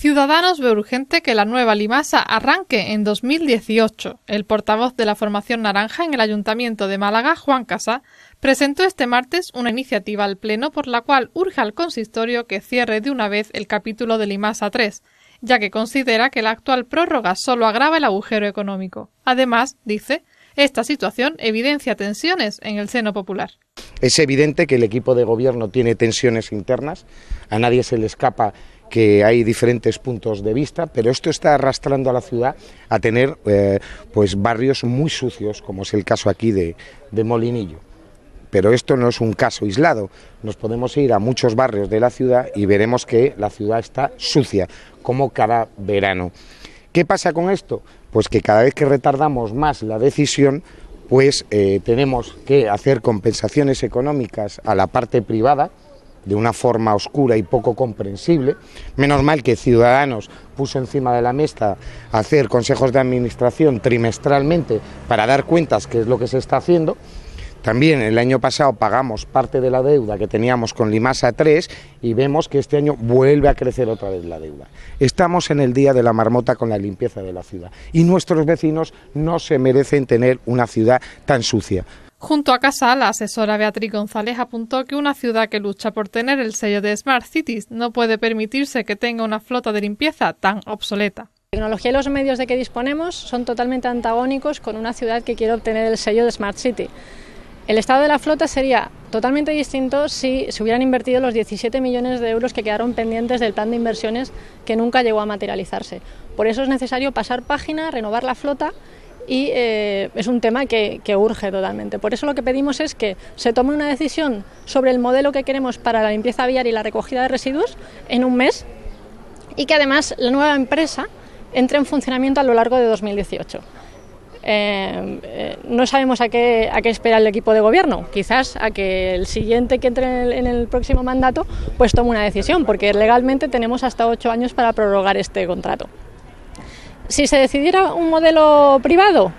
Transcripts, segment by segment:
Ciudadanos ve urgente que la nueva Limasa arranque en 2018. El portavoz de la formación naranja en el Ayuntamiento de Málaga, Juan Casa, presentó este martes una iniciativa al Pleno por la cual urge al consistorio que cierre de una vez el capítulo de Limasa 3, ya que considera que la actual prórroga solo agrava el agujero económico. Además, dice, esta situación evidencia tensiones en el seno popular. Es evidente que el equipo de gobierno tiene tensiones internas, a nadie se le escapa que hay diferentes puntos de vista, pero esto está arrastrando a la ciudad a tener eh, pues barrios muy sucios, como es el caso aquí de Molinillo. Pero esto no es un caso aislado, nos podemos ir a muchos barrios de la ciudad y veremos que la ciudad está sucia, como cada verano. ¿Qué pasa con esto? Pues que cada vez que retardamos más la decisión, pues eh, tenemos que hacer compensaciones económicas a la parte privada de una forma oscura y poco comprensible. Menos mal que Ciudadanos puso encima de la mesa hacer consejos de administración trimestralmente para dar cuentas qué es lo que se está haciendo también el año pasado pagamos parte de la deuda que teníamos con Limasa 3 y vemos que este año vuelve a crecer otra vez la deuda. Estamos en el día de la marmota con la limpieza de la ciudad y nuestros vecinos no se merecen tener una ciudad tan sucia. Junto a casa, la asesora Beatriz González apuntó que una ciudad que lucha por tener el sello de Smart Cities no puede permitirse que tenga una flota de limpieza tan obsoleta. La tecnología y los medios de que disponemos son totalmente antagónicos con una ciudad que quiere obtener el sello de Smart City. El estado de la flota sería totalmente distinto si se hubieran invertido los 17 millones de euros que quedaron pendientes del plan de inversiones que nunca llegó a materializarse. Por eso es necesario pasar página, renovar la flota y eh, es un tema que, urge totalmente. Por eso lo que pedimos es que se tome una decisión sobre el modelo que queremos para la limpieza viaria y la recogida de residuos en un mes y que además la nueva empresa entre en funcionamiento a lo largo de 2018. Eh, eh, no sabemos a qué, espera el equipo de gobierno. Quizás a que el siguiente que entre en el, próximo mandato pues tome una decisión, porque legalmente tenemos hasta ocho años para prorrogar este contrato. Si se decidiera un modelo privado,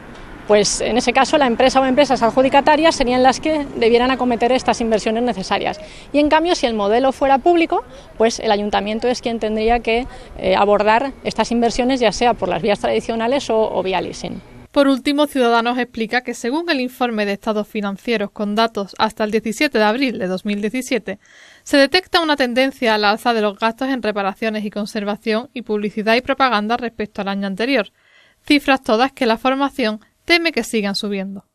pues en ese caso la empresa o empresas adjudicatarias serían las que debieran acometer estas inversiones necesarias. Y en cambio, si el modelo fuera público, pues el ayuntamiento es quien tendría que eh, abordar estas inversiones, ya sea por las vías tradicionales o, o vía leasing. Por último, Ciudadanos explica que según el informe de estados financieros con datos hasta el 17 de abril de 2017, se detecta una tendencia al alza de los gastos en reparaciones y conservación y publicidad y propaganda respecto al año anterior, cifras todas que la formación teme que sigan subiendo.